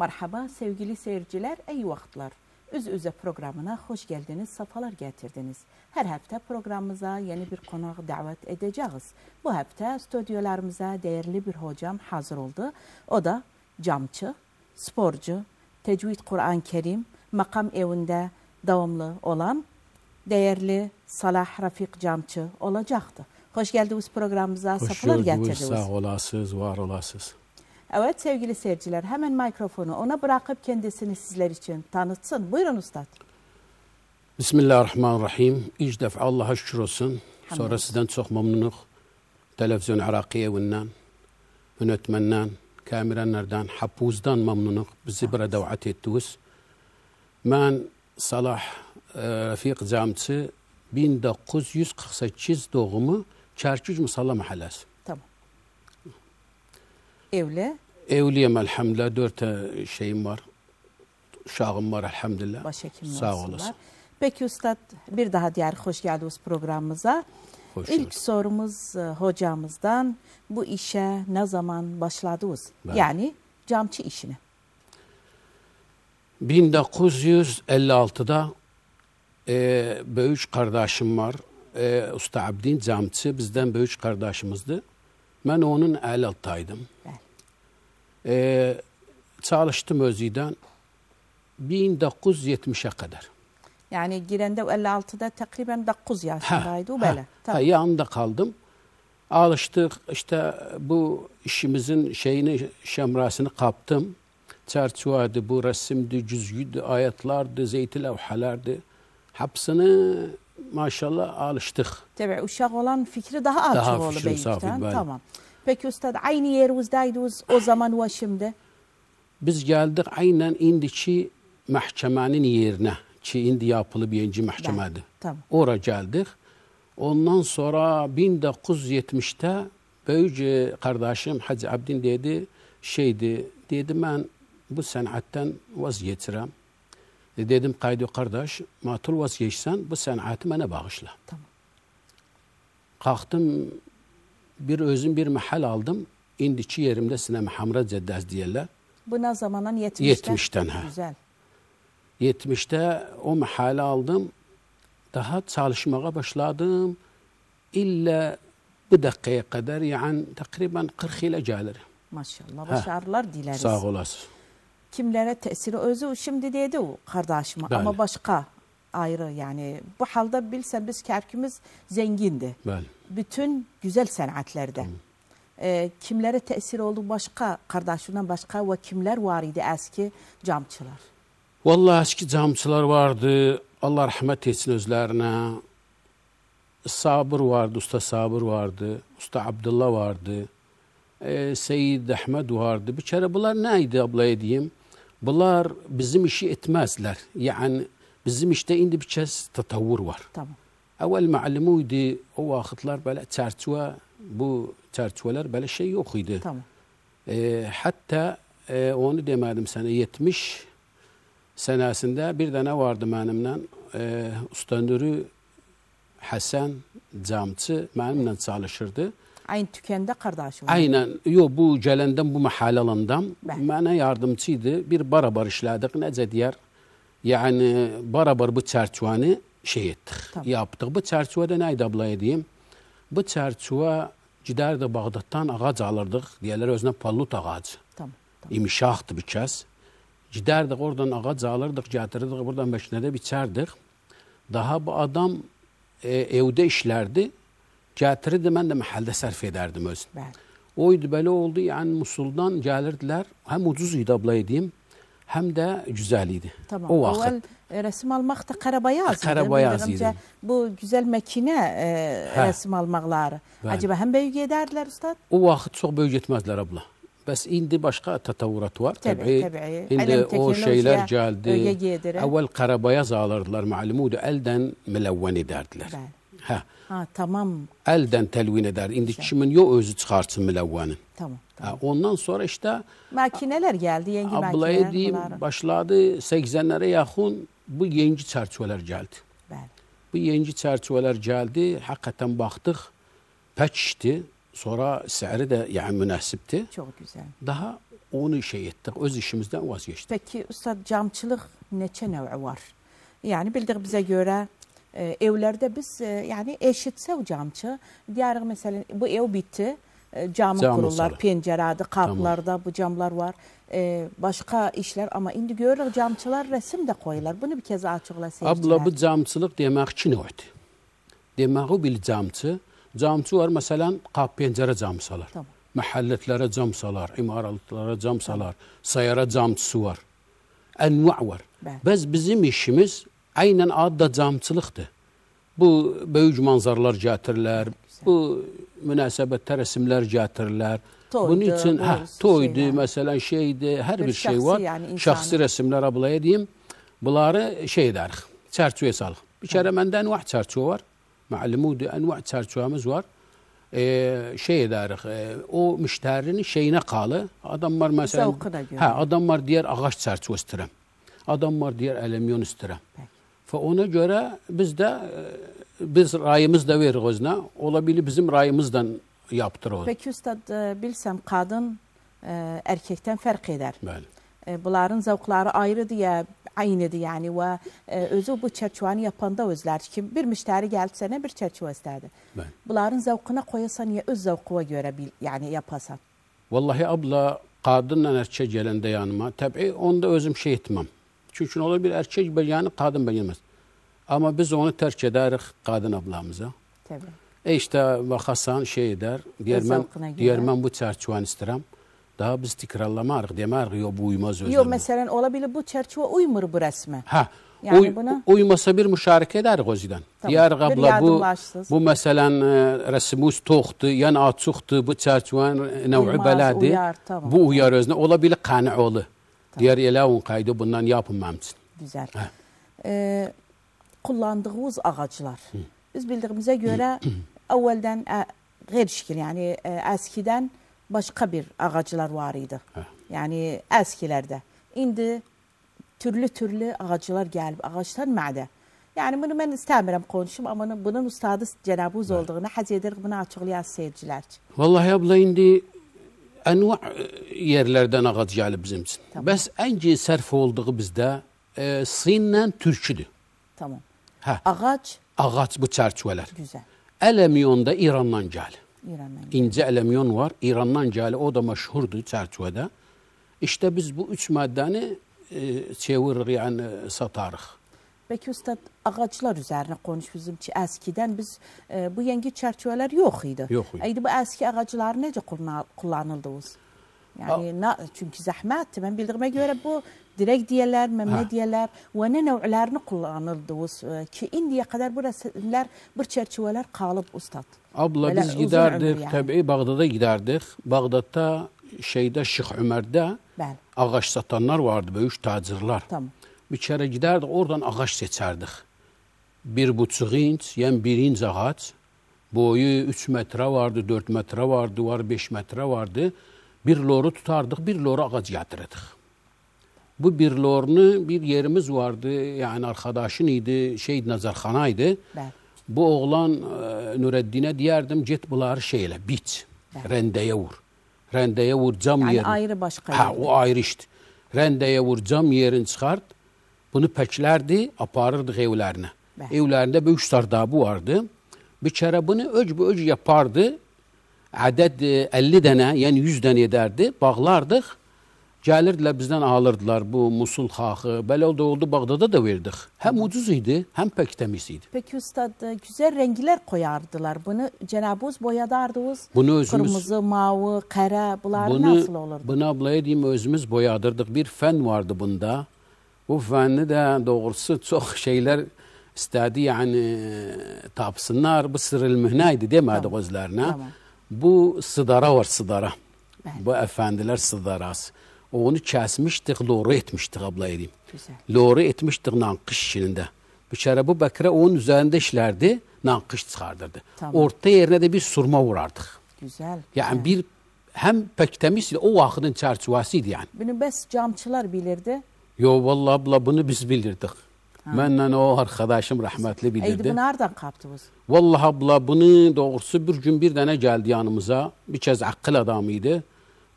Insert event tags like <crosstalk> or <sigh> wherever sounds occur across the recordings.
Merhaba sevgili seyirciler, iyi vaxtlar. Üz üzə proqramına xoş gəldiniz, safalar gətirdiniz. Hər həftə proqramımıza yeni bir qonaq davet edeceğiz. Bu hafta stüdyolarımıza değerli bir hocam hazır oldu. O da camçı, sporcu, tecvid Kur'an-Kerim, makam evində devamlı olan değerli Salah Rafik Camçı olacaktı. Hoş geldiniz programımıza. Hoş safalar bulduk. Sağ olasınız, var olasınız. Evet sevgili seyirciler hemen mikrofonu ona bırakıp kendisini sizler için tanıtsın. Buyurun Ustad. Bismillahirrahmanirrahim. İlk defa Allah'a şükür olsun. Sonra Hamdolsun. sizden çok memnunuk. Televizyon Irakiye bundan, yönetmenden, kamerenlerden, hapuzdan memnunuk. Bizi burada davet ettiniz. Ben Salah e, Refik Camcı 1948 doğumu Çerçüc Musalla Mahallesi. Evli? Evliyim elhamdülillah. Dört şeyim var. Uşağım var elhamdülillah. Başhekim Sağ olasın. Peki Üstad bir daha diğer hoş geldiniz programımıza. Hoş İlk geldin. sorumuz e, hocamızdan bu işe ne zaman başladınız? Ben. Yani camçı işine. 1956'da e, Böyüç kardeşim var. E, Usta Abdin camçı bizden Böyüç kardeşimizdi. Ben onun 56'daydım. Evet. Ee, çalıştım özüden 1970'e kadar. Yani girende 56'da takriben 9 yaşındaydı. Ha, böyle. Ha, Tabii. yanında kaldım. Alıştık işte bu işimizin şeyini şemrasını kaptım. Çerçuvaydı bu resimdi, cüzgüydü, ayetlardı, zeyti levhalardı. Hepsini maşallah alıştık. Tabi uşaq olan fikri daha aktif daha oldu beylikten. Tamam. Peki ustad aynı yerinizdeydiniz o zaman ve şimdi? Biz geldik aynen indiki mahkemenin yerine ki indi yapılı birinci mahkemedi. Tamam. Ora geldik. Ondan sonra 1970'te büyük kardeşim Hacı Abdin dedi şeydi dedi ben bu sanatten vazgeçirem. E dedim Kaydı kardeş, matul vazgeçsen bu sanatı bana bağışla. Tamam. Kalktım bir özüm bir mahal aldım. İndiki yerimde Sinem Hamra Ceddaz diyorlar. Bu ne zamandan 70'ten? 70'ten ha. Güzel. 70'te o mahali aldım. Daha çalışmaya başladım. İlla bu dakikaya kadar yani takriben 40 ile gelir. Maşallah. Başarılar dileriz. Sağ olasın kimlere tesiri özü şimdi dedi o kardeşime Bəli. ama başka ayrı yani bu halda bilsen biz kerkimiz zengindi. Bəli. Bütün güzel sanatlarda E, kimlere tesir oldu başka kardeşinden başka ve kimler var idi eski camçılar? Vallahi eski camçılar vardı. Allah rahmet etsin özlerine. Sabır vardı, Usta Sabır vardı, Usta Abdullah vardı, e, Seyyid Ahmet vardı. Bir kere bunlar neydi abla edeyim? Bunlar bizim işi etmezler. Yani bizim işdə indi bir kəs tətavvur var. Tamam. Əvvəl müəllimə idi, o vaxtlar belə çərçivə, bu çərçivələr belə şey yox idi. Tamam. E, hətta e, onu demədim sənə 70 sənəsində bir dənə vardı mənimlə. E, Ustanürü Həsən Camçı mənimlə çalışırdı. Aynı tükende kardeşim. Aynen. Yo bu gelenden bu mahalle alandan bana yardımcıydı. Bir barabar işledik. Nece diyer? Yani barabar bu çerçeveni şey ettik. Tamam. Yaptık. Bu çerçevede neydi abla edeyim? Bu çerçeve giderdi Bağdat'tan ağac alırdık. Diğerler özüne pallut ağacı. Tamam. tamam. İmişahtı bir kez. Giderdik oradan ağac alırdık, getirdik. Buradan meşnede biçerdik. Daha bu adam e, evde işlerdi. gətirirdi, mən də məhəldə sərf edərdim öz. Bəli. O idi, belə oldu, yəni Musuldan gəlirdilər, həm ucuz idi, abla edeyim, həm də gözəl idi. Tamam. O vaxt. Oval e, rəsm almaq da Qarabayaz idi. Qarabayaz idi. Bu gözəl məkinə e, hə. rəsm almaqları. Bəli. Acaba həm böyük edərdilər ustad? O vaxt çox böyük etməzdilər abla. Bəs indi başqa tətavvürat var. Təbii, təbii. İndi o şeylər gəldi. Əvvəl Qarabayaz alırdılar, məlumdur, əldən miləvvən edərdilər. Bəli. Hə. Ha, tamam. Əldən təlvin edər. İndi kimin yox özü çıxartsın müləvvənin. Tamam. tamam. Hə, ondan sonra işte makinelər gəldi, yengi makinelər. Ablayı deyim, bunları. başladı 80'lərə yaxın bu yengi çərçivələr gəldi. Bəli. Bu yengi çərçivələr gəldi. Həqiqətən baxdıq, pək işdi. Sonra səri də yəni münasibdir. Çox gözəl. Daha onu şey etdik, öz işimizdən vazgeçdik. Peki ustad, camçılıq neçə növü var? Yəni bildiq bizə görə e, evlerde biz e, yani eşitse o camçı. Diğer mesela bu ev bitti. E, camı Cam kururlar, pencerede, kaplarda tamam. bu camlar var. E, başka işler ama indi görürük camçılar resim de koyular. Bunu bir kez açıkla seyirciler. Abla bu camçılık demek ne oldu? Demek bir camçı. Camçı var mesela kap pencere camsalar. Tamam. Mahalletlere camsalar, imaralıklara camsalar, tamam. sayara camçısı var. Enva var. Evet. Biz bizim işimiz Aynən adda camçılıqdır. Bu böyük manzarlar gətirirlər, bu münasibətdə rəsimlər gətirirlər. Toydu, Bunun üçün hə, toydu, şeylə. məsələn şeydi, hər bir, bir şey var. Yəni, şəxsi rəsimlər ablaya deyim. Bunları şey edərik, çərçivəyə salıq. Bir hə. kərə məndə ənvah çərçivə var. Məlumudur, ənvah çərçivəmiz var. E, şey edərik, e, o müştərinin şeyinə qalı. Adamlar məsələn, hə, adamlar deyər ağaç çərçivə istəyirəm. Adamlar deyər ələmyon istəyirəm. Pəki. Və ona görə biz də e, biz rayımız da veririk özünə. Ola bilər bizim rayımızdan yaptır o. Peki ustad, e, bilsəm qadın ə, e, erkəkdən fərq edər. Bəli. Ə, bunların zövqləri ayrıdır ya, aynıdır yəni və ə, özü bu çərçivəni yapanda özləri ki, bir müştəri gəldi sənə bir çərçivə istədi. Bəli. Bunların zövqünə qoyasan ya öz zövquna görə bil, yəni yapasan. Vallahi abla qadınla erkək gələndə yanıma, təbii onda özüm şey etməm iki üçün olur, bir erkek beğenip kadın beğenmez. Ama biz onu terk ederiz kadın ablamıza. Tabii. E işte bak Hasan şey eder, diğer mən, diğer mən bu çərçivəni istəyirəm. Daha biz təkrarlamarıq, demərik, yo bu uymaz özümüz. Yo, məsələn, ola bilir bu çərçivə uymur bu rəsmə. Hə. Yəni uy, buna... uymasa bir müşarikə edərik o zidən. Tamam. Diyar qabla bu bu məsələn e, rəsmimiz toxdu, yəni açıqdı, bu çərçivənin növü belədir. Tamam. Bu uyar özünə ola bilir qane olur. Diğer elevun kaydı bundan yapın mamsın. Güzel. Ha. Ee, kullandığımız ağaçlar. Hı. Biz bildiğimize göre evvelden e, yani e, eskiden başka bir ağaçlar var idi. Ha. Yani eskilerde. Şimdi türlü türlü ağaçlar gelip ağaçlar mədə. Yani bunu ben istəmirəm konuşum ama bunun ustadı Cenab-ı olduğunu həz edirik bunu açıqlayan seyircilər. Vallahi abla indi Ənva e, yerlərdən ağac gəlib bizim üçün. Tamam. Bəs ən sərf olduğu bizdə e, sinlə türküdür. Tamam. Hə. Ağac? Ağac bu çərçivələr. Güzel. Ələmiyon da İrandan gəlir. İrandan gəlir. İncə ələmiyon var, İrandan gəlir. O da məşhurdur çərçivədə. İşte biz bu üç maddəni e, çevirir, yəni satarıq. Bəlkə ustad ağaclar üzərinə qonuş bizim ki, əskidən biz e, bu yengi çərçivələr yox idi. Yox idi. İndi bu əski ağacları necə kullanıldınız? Yəni nə çünki zəhmətdir. Mən bildiyimə görə bu dirək deyirlər, məmnə deyirlər və nə növlərini kullanırdınız ki, indiyə qədər bu rəsmlər, bu çərçivələr qalıb ustad. Abla Belə biz gedərdik, yəni. təbii Bağdada gedərdik. Bağdadda şeydə Şeyx Ömərdə Bəli. ağaç satanlar vardı, böyük tacirlər. Tamam. bir içeri giderdi oradan ağaç seçerdik. Bir buçuk inç, yani bir inç ağaç. Boyu üç metre vardı, dört metre vardı, var beş metre vardı. Bir loru tutardık, bir loru ağaç yatırırdık. Bu bir lorunu bir yerimiz vardı, yani arkadaşın idi, şey nazarhanaydı. Bu oğlan e, Nureddin'e diyerdim, git bunları şeyle, bit, evet. rendeye vur. Rendeye vur cam yani yerin. ayrı başka Ha, o ayrı işte. Rendeye vur cam yerin çıkart. Bunu pəklərdi, aparırdı evlərinə. Bəh. Evlərində böyük sardabı vardı. Biçərə bunu öc-böc yapardı. Ədəd 50 e, dənə, yəni 100 dənə edərdi. Bağlardıq. Gəlirdilər bizdən alırdılar bu musul xaxı. Belə oldu, oldu Bağdada da verdik. Həm ucuz idi, həm pək təmiz idi. Peki ustad, e, gözəl rənglər qoyardılar. Bunu cənabınız boyadardınız? Bunu özümüz qırmızı, mavi, qara, bunlar bunu, nasıl olurdu? Bunu ablaya deyim özümüz boyadırdıq. Bir fən vardı bunda. bu fənni de doğrusu çok şeyler istədi, yəni tapsınlar. Bu sırrı mühnə idi demədi tamam. özlərinə. Tamam. Bu sıdara var sıdara. Bəli. Bu efendiler sıdarası. Onu kəsmişdik, loru etmişdik abla edeyim. Güzel. Loru etmişdik nankış içində. Bir kere bu Bekir'e onun üzerinde işlerdi, nankış çıkardırdı. Tamam. Orta yerine de bir surma vurardık. Güzel. Yani güzel. bir hem pek temizdi, o vaxtın çerçevesiydi yani. Bunu bes camçılar bilirdi. Yo vallahi abla bunu biz bilirdik. Məndən o arkadaşım rəhmətli bilirdi. Eydi, bunu hardan qapdınız? Vallahi abla bunu doğrusu bir gün bir dənə gəldi yanımıza. Bir kəs əqqil adamı idi.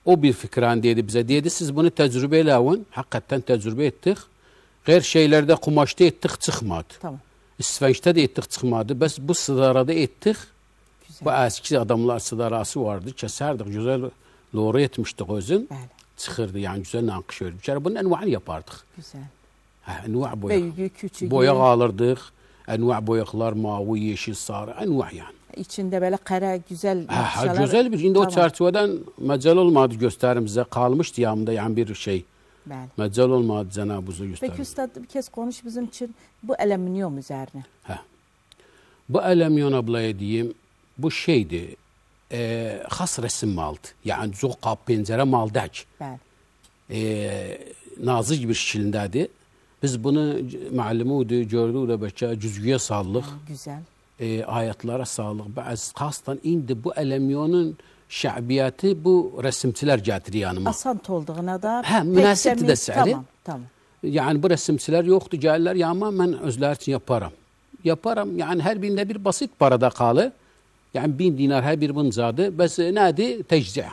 O bir fikran dedi bizə. Dedi siz bunu təcrübə eləyin. Həqiqətən təcrübə etdik. Qeyr şeylərdə qumaşda etdik çıxmadı. Tamam. İsfəngdə də etdik çıxmadı. Bəs bu sıdarada etdik. Güzel. Bu əski adamlar sıdarası vardı. Kəsərdik. Gözəl lore etmişdik özün. Bəli çıxırdı. Yəni gözəl naqqış görürdük. Bir kərə bunun anvayını yapardıq. Gözəl. Hə, anvay boyaq. Böyüyü, kiçiyi. Boyaq alırdıq. Anvay boyaqlar, mavi, yeşil, sarı, anvay yəni. İçində belə qara, gözəl hə, hə, gözəl bir. İndi tamam. o çərçivədən məcal olmadı göstərimizə qalmışdı yanımda yəni bir şey. Bəli. Məcal olmadı cənab uzu göstərim. Peki üstad bir kez konuş bizim için bu alüminyum üzərinə. Hə. Bu alüminyum abla deyim, bu şeydir. خصر مالد yani zoka pencere maldak. Evet. E, nazik bir şekildendi. Biz bunu malimi udu gördü de bəlkə cüzgüyə sallıq. Güzel. E, ee, ayetlara sallıq. Bəs xastan indi bu elemyonun şəbiyyəti bu rəsimçilər gətirir yanıma. Asant olduğuna da. Hə, münasibdir də səri. Tamam, tamam. Yani bu resimçiler yoktu gelirler ya ama ben özler için yaparım. Yaparım yani her birinde bir basit parada kalı. يعني bin دينار هاي بير زادة بس نادي تجزئة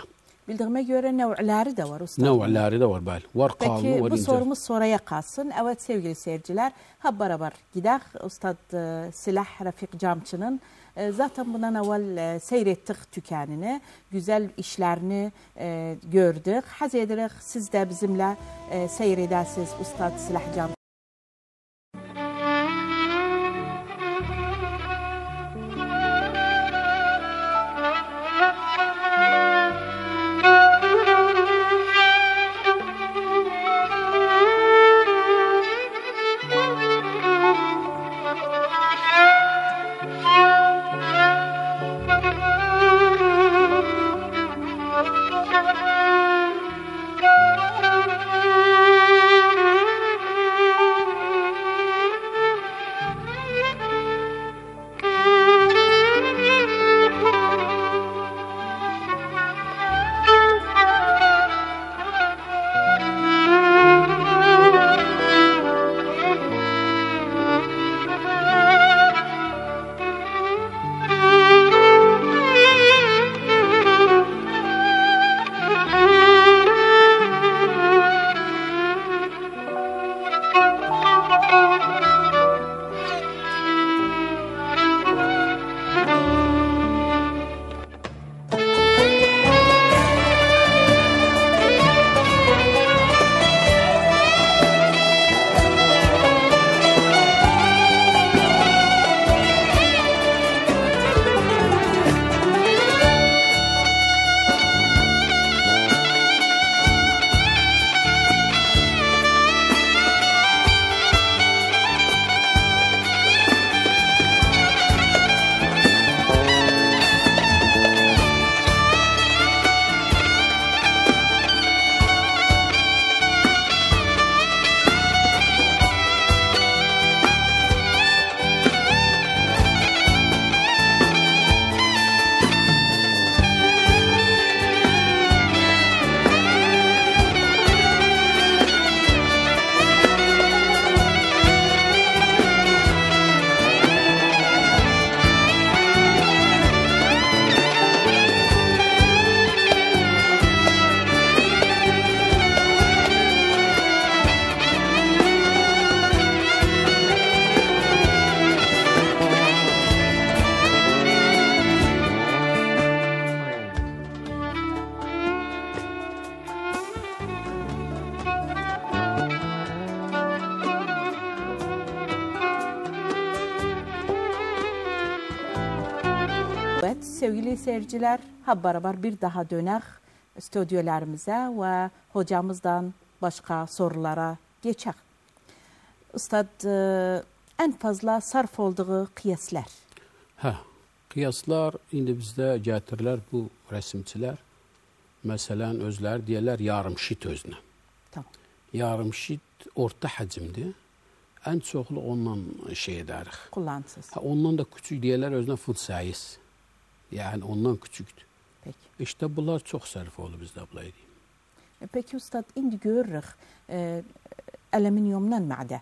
Bildiğime göre nev'leri de var usta. Nev'leri de var bel. Var kanun, Peki, var bu sorumuz sonraya kalsın. Evet sevgili seyirciler, ha barabar gidelim. Ustad e, Silah Rafik Camçı'nın e, zaten bundan evvel e, seyrettik tükenini, güzel işlerini e, gördük. Haz edirik siz de bizimle e, seyredersiniz Ustad Silah Camçı. seyircilər, hab barabar bir daha dönək studiyolarımıza və hocamızdan başqa sorulara geçək. Ustad, e, ən fazla sarf olduğu qiyaslar. Hə, qiyaslar indi bizdə gətirirlər bu rəsimçilər. Məsələn, özləri deyirlər yarımşit özünə. Tamam. Yarımşit orta həcmdir. Ən çoxlu ondan şey edərik. Qullansız. Hə, ondan da küçük deyirlər özünə fut səyiz. Yani ondan küçüktü. Peki. İşte bunlar çox sərf olub bizdə abla edeyim. Peki ustad, indi görürük e, ələminyumdan mədə.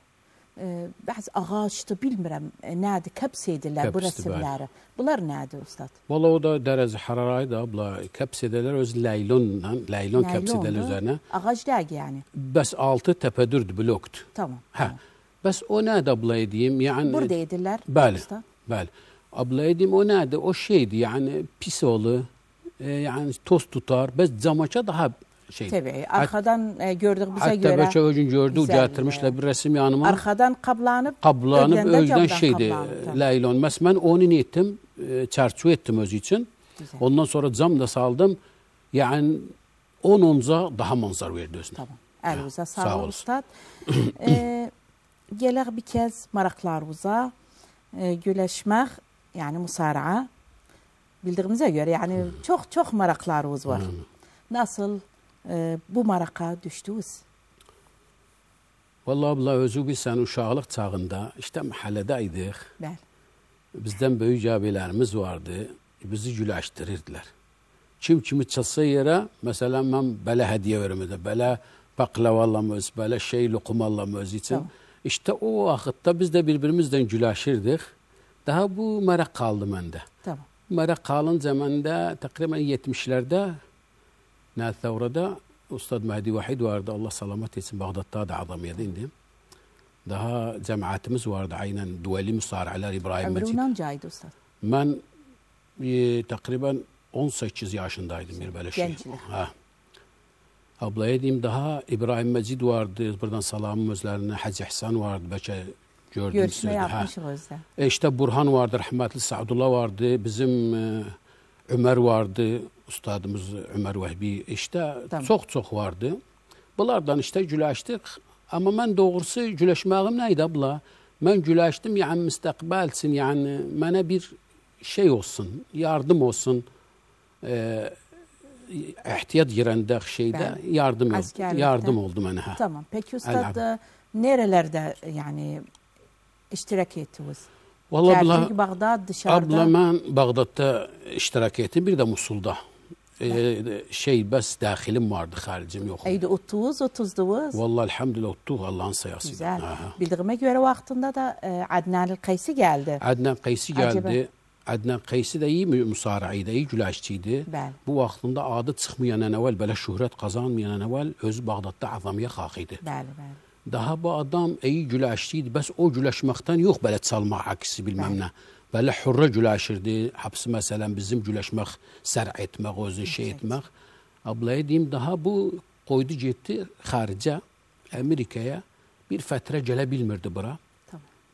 E, bəzi ağaçdı, bilmirəm e, nədir, kəbs edirlər bu rəsimləri. Bunlar nədir ustad? Valla o da dərəcə həraraydı abla. Kəbs edirlər öz laylonla, laylon kəbs edirlər üzərinə. Ağac rəqi yəni. Bəs altı təpədürdü, blokdu. Tamam. Hə. Tamam. Bəs o nədir abla edeyim? Yəni Burada edirlər. Bəli. Bəli. Abla Ablaydım o nerede? O şeydi yani pis oğlu. E, yani toz tutar. Biz zamaça daha şey. Tabii. Arkadan e, gördük bize hatta göre. Hatta böyle öcün gördü, ucatırmışlar e, bir resim yanıma. Arkadan kablanıp, kablanıp özden şeydi. E, Laylon. Mesela ben onu e, ettim, e, çerçeve ettim özü için. Güzel. Ondan sonra cam da saldım. Yani 10 onza daha manzar verdi özüne. Tamam. Elinize sağ Ustad. <coughs> e, gelək bir kez maraqlarımıza e, güləşmək yani musara'a bildiğimize göre yani çok çok maraklarımız var. Nasıl e, bu maraka düştünüz? Vallahi abla özü biz sen uşağılık çağında işte mahalledeydik. Ben. Bizden büyük abilerimiz vardı. Bizi güleştirirdiler. Kim kimi çatsa yere mesela ben böyle hediye vermedi. Böyle baklavalamız, böyle şey lokumalamız için. Tamam. İşte o vakitte biz de birbirimizden güleşirdik. Daha bu merak kaldı məndə. Tamam. Merak kalınca məndə təqribən 70'lerde Nəthəvrədə Ustad Mehdi Vahid vardı. Allah salamet etsin. Bağdat'ta da adam yedindi. Daha cemaatimiz vardı. Aynen dueli müsaralar İbrahim Ömrün amcaydı Ustad. Mən e, təqribən 18 yaşındaydım bir böyle şey. Gençlik. Ha. Ablaya diyeyim daha İbrahim Mecid vardı. Buradan salamım özlerine. Hacı İhsan vardı. Belki gördüyünüz Görüşmə sözdə. yapmışıq özdə. E, işte Burhan vardı, rəhmətli Sadullah vardı, bizim e, Ömər vardı, ustadımız Ömər Vəhbi. İşte çox-çox vardı. Bunlardan işte güləşdik. Amma mən doğrusu güləşməyim nə idi abla? Mən güləşdim, yəni müstəqbəlsin, yəni mənə bir şey olsun, yardım olsun. Eee ehtiyat yerində şeydə Bəli. yardım oldu. Yardım oldu mənə. Hə. Tamam. Peki ustad, Əlhəm. E, nerelerde yani iştirak etdiniz? Valla Gəldiniz Bağdad dışarıda. Abla mən Bağdadda iştirak etdim, bir də Musulda. Ee, şey bəs daxilim vardı, xəricim yox. Eydi, utdunuz, utuzdunuz? Valla elhamdülillah utduq Allahın sayası. Güzel. Aha. Bildiyimə görə vaxtında da e, Adnan Qeysi gəldi. Adnan Qeysi gəldi. Acaba. Adnan Qeysi də iyi müsarə idi, iyi güləşçi idi. Bəli. Bu vaxtında adı çıxmayan ən əvvəl, belə şöhrət qazanmayan ən əvvəl özü Bağdadda azamiyə xalq idi. Bəli, bəli. Daha bu adam iyi güləşçi idi, bəs o güləşməkdən yox belə çalmaq əksi bilməm nə. Belə hürrə güləşirdi, həbsi məsələn bizim güləşmək, sər etmək, özü şey etmək. Ablaya deyim, daha bu qoydu getdi xaricə, Amerikaya bir fətrə gələ bilmirdi bura.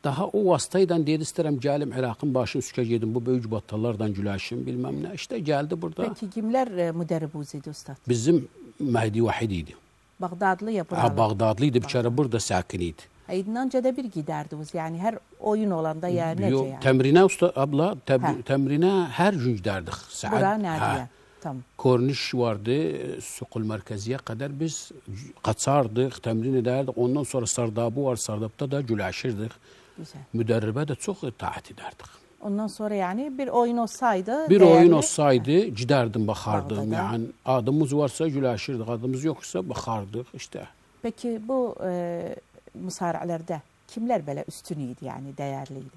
Daha o vasitə ilə dedi istəyirəm gəlim Iraqın başını üstə gedim bu böyük battalardan güləşim bilməm nə. İşte gəldi burada. Peki kimlər e, müdərrib idi ustad? Bizim Mehdi Vahid idi. Bağdadlı ya burada. Ha Bağdadlıydı bir kere burada sakin idi. İdinanca da bir giderdiniz yani her oyun olanda ya necə Yo, yani? Təmrinə usta abla, təb hə. təmrinə hər gün giderdik. Saat, Bura nədir? Hə. Tamam. Korniş vardı, Sokul merkeziye kadar biz kaçardık, təmrin ederdik. Ondan sonra Sardabı var, Sardabda da güləşirdik. Müdərribə də çox itaat ederdik. Ondan sonra yani bir oyun olsaydı... Bir değerli. oyun olsaydı giderdim, bakardım. Yani adımız varsa güleşirdik, adımız yoksa bakardık işte. Peki bu e, müsarelerde kimler böyle üstünüydü yani değerliydi?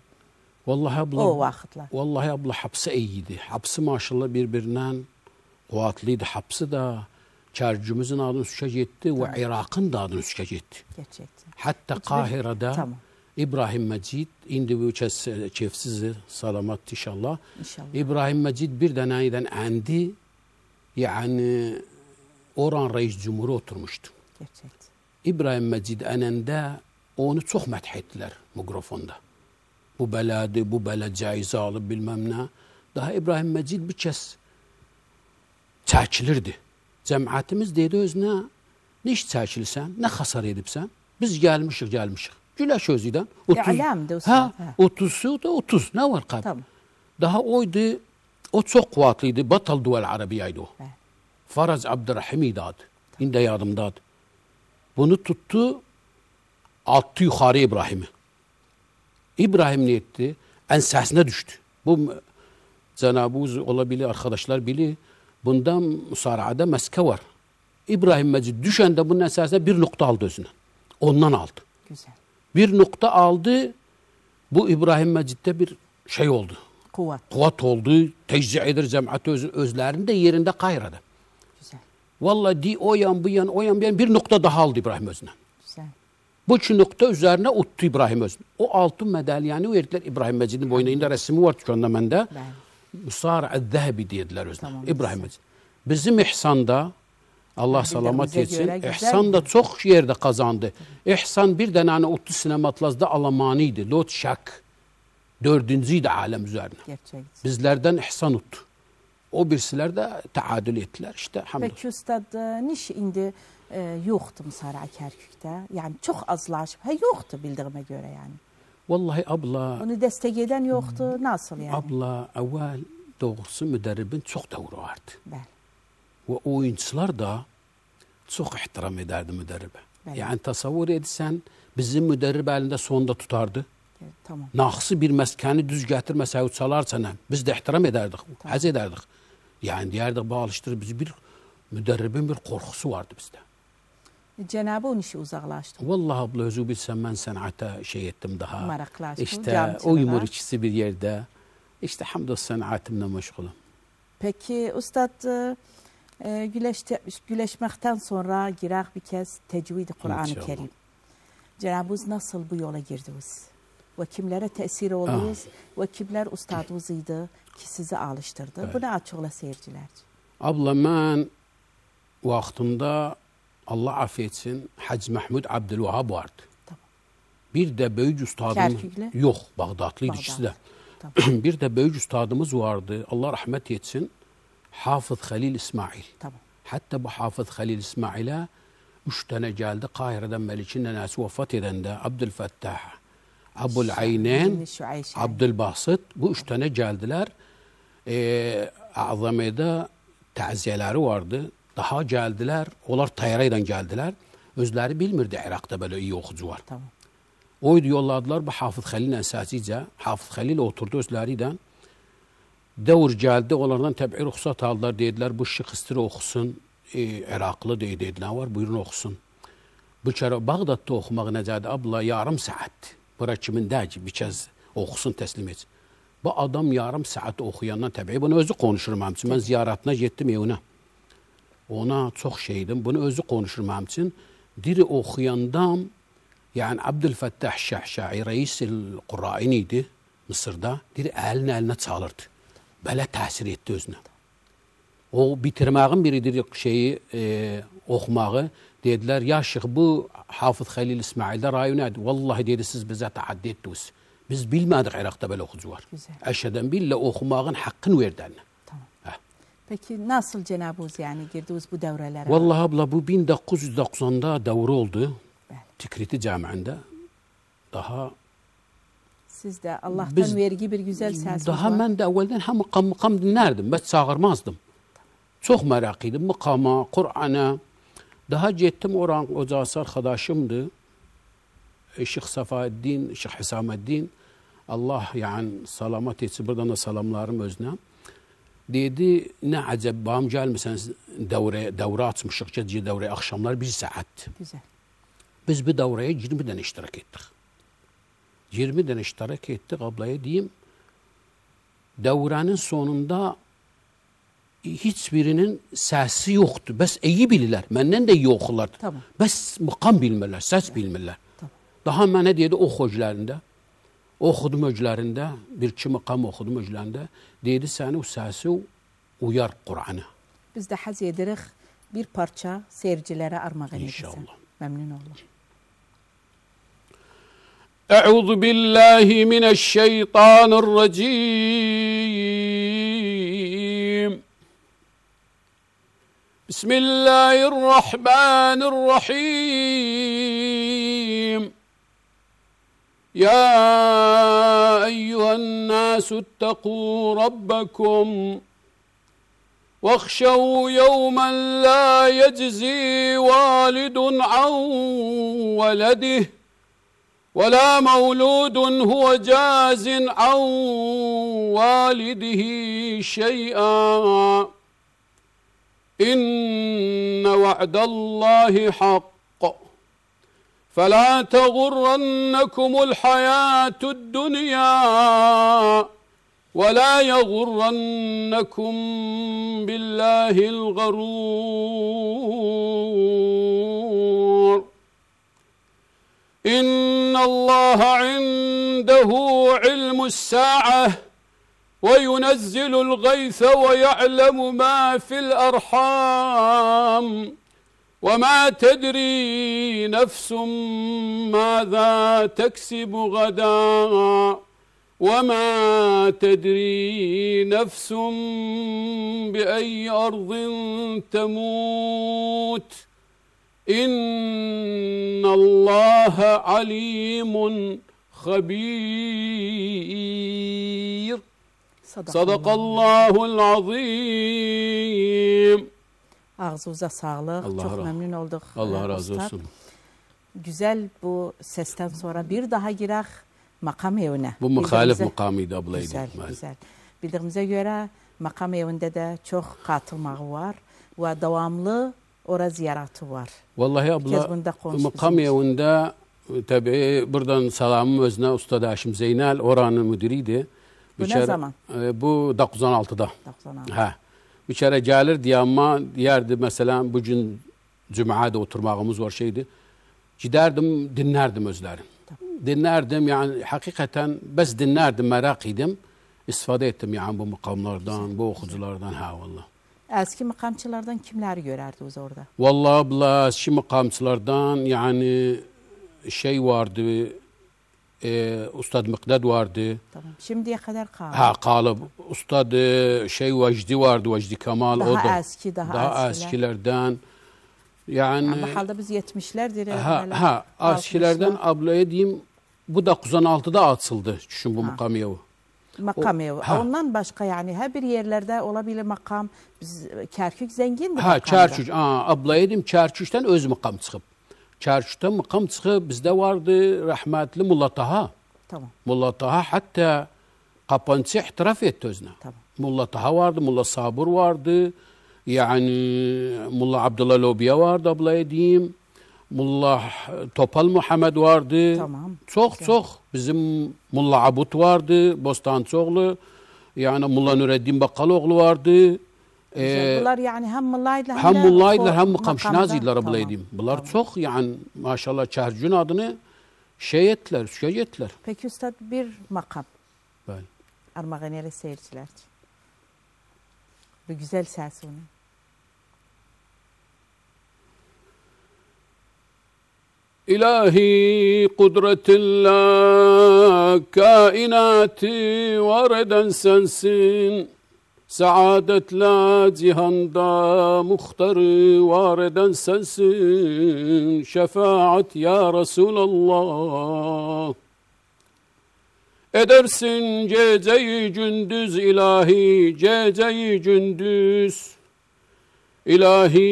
Vallahi abla, o vaxtlar. Vallahi abla hapse iyiydi. Hapsi maşallah birbirinden kuvvetliydi. Hapsi de Çarcımızın adını sükec etti tamam. ve Irak'ın da adını sükec etti. Gerçekten. Hatta Hiç Kahire'de tamam. İbrahim Məcid, indi bu kəs kefsizdir, salamat inşallah. İnşallah. İbrahim Məcid bir də nəyidən əndi, yəni oran reis cümhuru oturmuşdu. Gerçək. İbrahim Məcid ənəndə onu çox məth etdilər mikrofonda. Bu belədi, bu belə cəizə alıb bilməm nə. Daha İbrahim Məcid bir kəs çəkilirdi. Cəmiyyətimiz dedi özünə, nə iş çəkilsən, nə xasar edibsən, biz gəlmişik, gəlmişik. Güleş Özü'den. 30, İ'lam ha, ha. 30'su da 30. Ne var kab? Tamam. Daha oydu. O çok kuvvetliydi. Batal duvel Arabiyaydı o. Evet. Faraz Abdurrahim idad. Tamam. İnde yardımdad. Bunu tuttu. Attı yukarı İbrahim'i. İbrahim ne etti? Ensesine düştü. Bu Cenab-ı olabilir arkadaşlar bilir. Bundan musara'da meske var. İbrahim Mecid düşen bunun esasında bir nokta aldı özünden. Ondan aldı. Güzel bir nokta aldı. Bu İbrahim Mecid'de bir şey oldu. Kuvvet. Kuvvet oldu. Teczi edir cemaat öz, özlerinde yerinde kayradı. Güzel. Vallahi di o yan bu yan o yan bu yan bir nokta daha aldı İbrahim Özü'nden. Güzel. Bu üç nokta üzerine uttu İbrahim Özün. O altın medal yani o erkekler İbrahim Mecid'in boynunda resmi var şu anda bende. Musara el-Zehebi dediler özüne. Tamam, İbrahim Mecid. Bizim ihsanda Allah salamat etsin. Ehsan da çox yerdə qazandı. Ehsan bir dənə hani 30 sinematlazda alamanı idi. Lot Şak. Dördüncü idi aləm üzərinə. Gerçəkdir. Bizlərdən ehsan utdu. O birisilər də təadül etdilər. İşte, Peki üstad, e, niş indi e, yoxdur Musara Kərkükdə? Yəni çox azlaşıb. Hə yoxdur bildiyimə görə yəni. Vallahi abla. Onu dəstək edən yoxdur. Hmm. Nasıl yəni? Abla, əvvəl doğrusu müdərribin çox dövrü vardı. Bəli. Ve oyuncular da çok ihtiram ederdi müderribe. Yani tasavvur etsen bizim müderrib elinde sonda tutardı. Evet, tamam. Naksı bir meskeni düz getirmese uçsalar sana biz de ihtiram ederdik, tamam. haz ederdik. Yani derdik bağlıştır biz bir müderribin bir korkusu vardı bizde. Cenabı onun işi uzaklaştı. Vallahi abla özü bilsem ben sanata şey ettim daha. Maraklaştı. İşte o yumur ikisi bir yerde. İşte hamdolsun sanatımla meşgulüm. Peki Ustad e, e, ee, güleşte, güleşmekten sonra girer bir kez tecvid Kur'an-ı Kerim. cenab nasıl bu yola girdiniz? Ve kimlere tesir oldunuz? Ah. Ve kimler ustadınızıydı ki sizi alıştırdı? Evet. ne açıkla seyirciler. Abla ben vaktimde Allah affetsin Hac Mahmud Abdülvahab vardı. Bir de böyük ustadımız yok Bağdatlıydı Bağdat. ikisi de. Tamam. bir de <clears throat> böyük ustadımız vardı. Allah rahmet etsin. Hafız Xəlil İsmail. Tamam. Hətta bu Hafız Xəlil İsmailə üç dənə gəldi Qahirədən Məlikin nənəsi vəfat edəndə Abdülfəttaha, Abul Aynen, Abdülbasit bu üç dənə gəldilər. E, Azamədə təziyələri vardı. Daha gəldilər, onlar təyyarə ilə gəldilər. Özləri bilmirdi Əraqda belə iyi oxucu var. Tamam. Oydu yolladılar bu Hafız Xəlil əsasicə. Hafız Xəlil oturdu özləri ilə dövr gəldi, onlardan təbii ruxsat aldılar, dedilər, bu Şıxistri oxusun, e, Əraqlı deyə dedilər, var, buyurun oxusun. Bu kərə Bağdadda oxumaq necədir? Abla, yarım saatdir. Bura kimində ki, bir kəs oxusun, təslim etsin. Bu adam yarım saat oxuyandan təbii, bunu özü konuşur mənim üçün. Mən ziyarətinə getdim evinə. Ona çox şeydim, bunu özü konuşur mənim üçün. Diri oxuyandan, yəni Abdülfəttah Şəhşəi, rəis-i Qurrain idi Mısırda, diri əlini əlinə çalırdı belə təsir etdi özünə. O bitirmağın biridir şeyi, e, oxumağı. Dedilər, ya şeyx, bu Hafız Xəlil İsmaildə rayu nədir? Vallahi dedi, siz bizə təhaddi etdiniz. Biz bilmədik Iraqda belə oxucu var. Əşədən billə oxumağın haqqını verdənə. Hə. Peki nasıl Cenab-ı Uz yani girdiniz bu devrelere? Vallahi abla bu 1990'da devre oldu. Belli. Tikriti Camii'nde. Daha Siz də Allahdan Biz, vergi bir gözəl səsiniz Daha var. mən də əvvəldən həm məqam məqam dinlərdim, bəs çağırmazdım. Çox maraq idim məqama, Qur'ana. Daha getdim oran ocaqsar xadaşımdı. E, Şeyx Səfaəddin, Şeyx Hüsaməddin. Allah yəni salamat etsin. Buradan da salamlarım özünə. Dedi, nə əcəb, bağım gəlmisəniz dəvrə, dəvrə açmışıq, gecə dəvrə axşamlar bir saat. Güzel. Biz bir dəvrəyə 20 dənə iştirak etdik. 20 dənə iştirak etdik ablaya deyim. Dövrənin sonunda heç birinin səsi yoxdur. Bəs iyi bilirlər. Məndən də yoxlar. Tamam. Bəs məqam bilmirlər, səs bilmirlər. Tamam. Daha mənə dedi o xoclərində. Oxudum özlərində, bir iki məqam oxudum özlərində. Dedi səni o səsi uyar Qur'ana. Biz də həzz edirik bir parça seyircilərə armağan edəsən. İnşallah. Məmnun oldum. أعوذ بالله من الشيطان الرجيم بسم الله الرحمن الرحيم يا أيها الناس اتقوا ربكم واخشوا يوما لا يجزي والد عن ولده ولا مولود هو جاز عن والده شيئا إن وعد الله حق فلا تغرنكم الحياة الدنيا ولا يغرنكم بالله الغرور إن الله عنده علم الساعة وينزل الغيث ويعلم ما في الأرحام وما تدري نفس ماذا تكسب غدا وما تدري نفس بأي أرض تموت إن الله عليم habir. Sadaka Sadakallahul azim. Ağzınıza sağlık. Allah Çok memnun olduk. Allah e, razı olsun. Güzel bu sesten sonra bir daha girək makam evine. Bu muhalif makamıydı ablaydı. Güzel, ben. güzel. Bildiğimize göre makam evinde de çok katılmağı var ve devamlı ora ziyarati var. vallahi abla bunda maqam yovunda e, tabii buradan salamim o'zine ustadoshim zaynal o'rani müdiri edi ne zaman? E, bu 96'da. 96. Ha. Bir kere gelir diye ama yerdi mesela bugün Cuma'da oturmağımız var şeydi. Giderdim dinlerdim özlerim. Dinlerdim yani hakikaten bez dinlerdim merak idim. İstifade ettim yani bu makamlardan, bu okuculardan ha vallahi. Eski makamçılardan kimleri görerdiniz orada? Vallahi abla eski makamçılardan yani şey vardı, e, Ustad Mıkdad vardı. Tamam. Şimdiye kadar kaldı. Ha kalıp. Ustad e, şey vajdi vardı, Vecdi Kemal. Daha o da, eski, daha, daha eskiler. eskilerden. Yani, yani halde biz 70'lerdir. E, ha, ha eskilerden ablaya diyeyim bu da 96'da atıldı. Düşün bu mukamiyevi. Makam evi. Ha. Ondan başqa yəni hər bir yerlərdə ola bilər makam. Biz e, Kərkük zəngindir. Ha, Kərkük. Ha, ablaydım Kərkükdən öz makam çıxıb. Kərkükdən makam çıxıb bizdə vardı rəhmətli Mulla Taha. Tamam. Mulla Taha hətta Qapançı etiraf etdi özünə. Tamam. Mulla Taha vardı, Mulla Sabur vardı. Yəni Mulla Abdullah Lobiya vardı ablaydım. Mulla Topal Muhammed vardı. Tamam. Çok Güzel. çok bizim Mulla Abut vardı, Bostancıoğlu. Yani Mulla Nureddin Bakkaloğlu vardı. Ee, bunlar yani hem mullaydılar hem, hem mullaydılar hem kamşinaziydiler tamam. Bunlar tamam. çok yani maşallah Çercün adını şey ettiler, şey ettiler. Peki üstad bir makam. Bəli. Armağaniyeli seyirciler. Bu güzel səsini. İlahi قدرة الله كائناتي وردا سنسين Saadetler cihanda muhtarı var eden sensin. Şefaat ya Resulallah. Edersin geceyi gündüz ilahi, geceyi gündüz. İlahi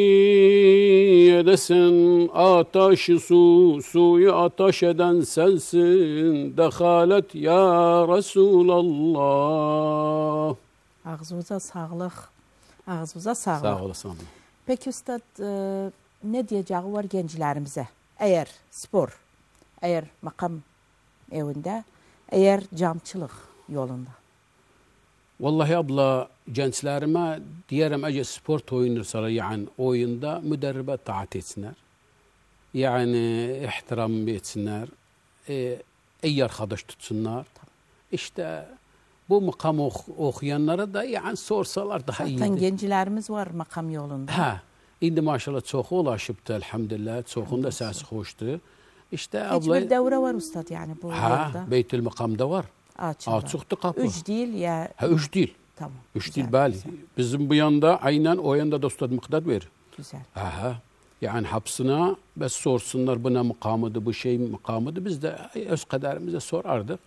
edesin ataşı su, suyu ataş eden sensin. Dehalet ya Resulallah. Ağzınıza sağlık. Ağzınıza sağlık. Sağ olasın. Peki üstad e, ne diyeceği var gençlerimize? Eğer spor, eğer makam evinde, eğer camçılık yolunda. Vallahi abla gençlerime diyelim ece spor oynarsalar yani oyunda müderribe taat etsinler. Yani ihtiram etsinler. E, iyi arkadaş tutsunlar. İşte bu makam ok okuyanlara da yani sorsalar daha iyi. Zaten gençlerimiz var makam yolunda. Ha. İndi maşallah çoxu ulaşıbdı elhamdülillah. Çoxunda ses hoştu İşte abla... Heç bir dövrə var ustad yani bu ha, yolda. Ha, Beytül Məqamda var. Açıqdı. Açıqdı qapı. Üç dil ya. Ha, üç dil. Tamam. Üç güzel, dil bali. Bizim bu yanda aynen o yanda da ustad mıkdad Güzel. Aha. Yani hapsına ve sorsunlar buna mıkamıdı, bu şey mıkamıdı. Biz de öz kaderimize sorardık.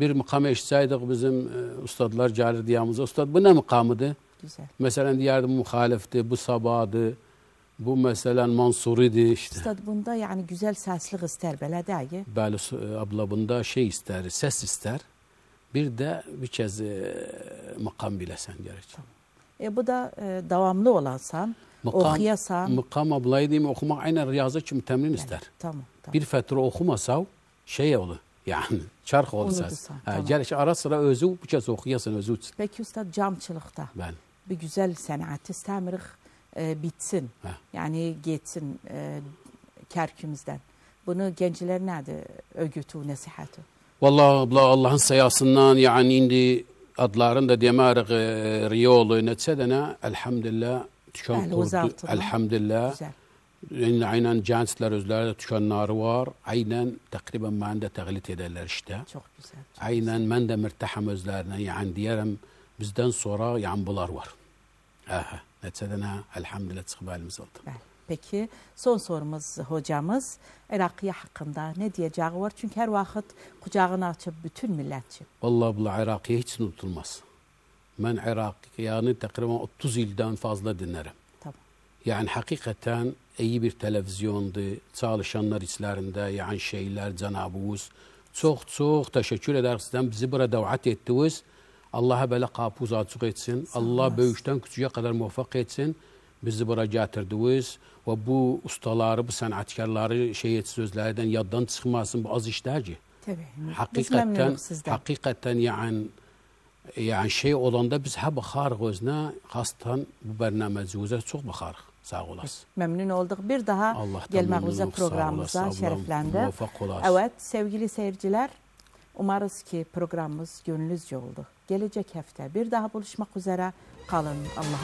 Bir mıkama eşitsaydık bizim e, ustadlar cari diyamıza. Ustad bu ne mıkamıdı? Güzel. Mesela diğerde muhalefti, bu sabadı. Bu mesela Mansur idi işte. ustad bunda yani güzel seslik ister belə dəyi. Bəli e, abla bunda şey ister, ses ister. bir də bir kəz e, məqam biləsən gərək. E, bu da e, davamlı olansan, məqam, oxuyasan. Məqam ablayı deyim, oxumaq aynən riyaza kimi təmrin yəni, istər. Tamam, tamam. Bir fətrə oxumasav şey olur. Yəni çarx olsaz. Hə, tamam. Gərək ara sıra özü bu kəs oxuyasan özü üçün. Peki ustad camçılıqda. Bəli. Bir gözəl sənəti istəmirik e, bitsin. Hə. Yəni getsin e, kərkimizdən. Bunu gənclər nədir? Ögütü, nəsihəti? Valla abla Allahın sayasından yani indi adlarını da demərik e, Riyolu neçə dənə elhamdülillah tükan qurdu. Hə? Elhamdülillah. Yani aynen gençler özleri de tükenleri var. Aynen təqribən məni də təqlit edirlər işte. Çok güzel. Çok aynen güzel. mən də mürtəhəm özlərinə. Yani deyərəm bizdən sonra yani bunlar var. Aha. Hə, hə. Neçə dənə elhamdülillah çıxıb əlimizə aldı. Bəli. Peki son sorumuz hocamız Irak'ı hakkında ne diyeceği var? Çünkü her vakit kucağını açıp bütün milletçi. Vallahi bu Irak'ı hiç unutulmaz. Ben Irak yani takriben 30 yıldan fazla dinlerim. Tamam. Yani hakikaten iyi bir televizyondu. Çalışanlar içlerinde yani şeyler, cenabımız. Çok çok teşekkür ederiz. Sizden bizi burada davet ettiniz. Allah'a böyle kapuz açık etsin. Allah böyükten küçüğe kadar muvaffak etsin bizi bura gətirdiniz ve bu ustaları, bu sənətkarları şey et sözlərdən yaddan çıxmasın. Bu az işlər ki. Təbii. Hakikaten, həqiqətən yəni yani şey olanda biz hep baxarıq özünə, xastan bu bərnəməcimizə çox baxarıq. Sağ olasın. Memnun olduk. Bir daha gelmemize programımıza şereflendi. Evet sevgili seyirciler umarız ki programımız gönlünüzce oldu. Gelecek hafta bir daha buluşmak üzere. Kalın Allah'a.